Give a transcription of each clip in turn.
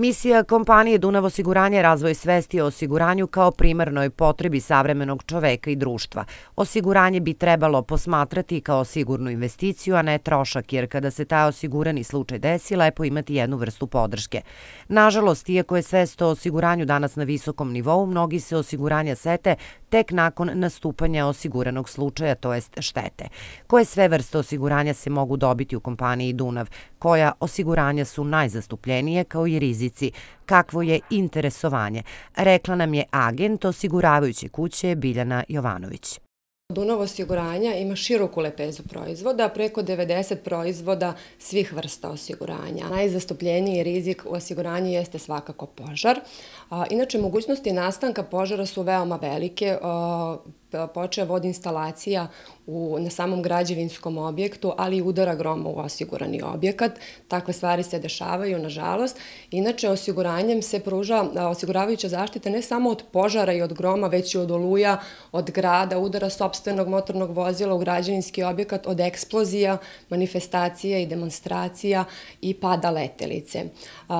Misija kompanije Dunav osiguranje razvoj svesti o osiguranju kao primarnoj potrebi savremenog čoveka i društva. Osiguranje bi trebalo posmatrati kao sigurnu investiciju, a ne trošak, jer kada se taj osigurani slučaj desi, lepo imati jednu vrstu podrške. Nažalost, iako je svest o osiguranju danas na visokom nivou, mnogi se osiguranja sete tek nakon nastupanja osiguranog slučaja, to jest štete. Koje sve vrste osiguranja se mogu dobiti u kompaniji Dunav? Koja osiguranja su najzastupljenije kao i rizici? Kakvo je interesovanje? Rekla nam je agent osiguravajuće kuće Biljana Jovanović. Dunovo osiguranja ima široku lepezu proizvoda, preko 90 proizvoda svih vrsta osiguranja. Najzastupljeniji rizik u osiguranju jeste svakako požar. Inače, mogućnosti nastanka požara su veoma velike, počeo vod instalacija na samom građevinskom objektu, ali i udara groma u osigurani objekat. Takve stvari se dešavaju, nažalost. Inače, osiguranjem se pruža osiguravajuća zaštita ne samo od požara i od groma, već i od oluja, od grada, udara sobstva, sobstvenog motornog vozila u građevinski objekat od eksplozija, manifestacija i demonstracija i pada letelice.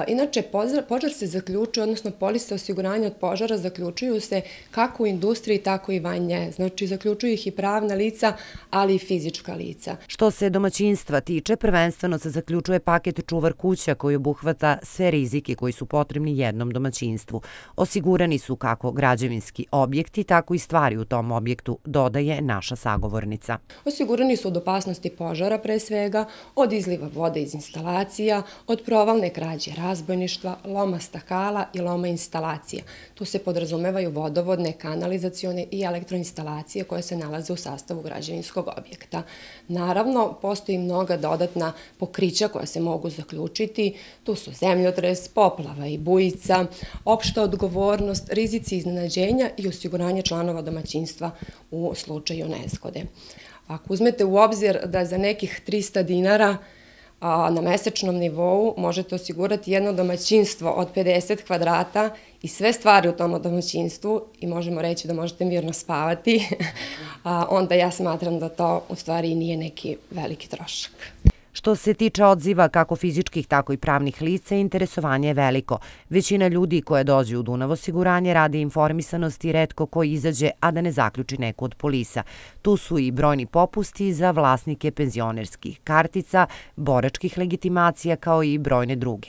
Inače, požar se zaključuje, odnosno poliste osiguranja od požara zaključuju se kako u industriji, tako i van nje. Znači, zaključuju ih i pravna lica, ali i fizička lica. Što se domaćinstva tiče, prvenstveno se zaključuje paket čuvar kuća koji obuhvata sve rizike koji su potrebni jednom domaćinstvu. Osigurani su kako građevinski objekti, tako i stvari u tom objektu, dodaje je naša sagovornica. Osigurani su od opasnosti požara pre svega, od izliva vode iz instalacija, od provalne krađe razbojništva, loma stakala i loma instalacija. Tu se podrazumevaju vodovodne, kanalizacione i elektroinstalacije koje se nalaze u sastavu građevinskog objekta. Naravno, postoji mnoga dodatna pokrića koja se mogu zaključiti. Tu su zemljotres, poplava i bujica, opšta odgovornost, rizici iznenađenja i osiguranje članova domaćinstva u službi slučaju neskode. Ako uzmete u obzir da za nekih 300 dinara na mesečnom nivou možete osigurati jedno domaćinstvo od 50 kvadrata i sve stvari u tom domaćinstvu i možemo reći da možete mirno spavati, onda ja smatram da to u stvari nije neki veliki trošak. Što se tiče odziva kako fizičkih, tako i pravnih lice, interesovanje je veliko. Većina ljudi koja dođe u Dunav osiguranje radi informisanosti redko koji izađe, a da ne zaključi neku od polisa. Tu su i brojni popusti za vlasnike penzionerskih kartica, boračkih legitimacija kao i brojne druge.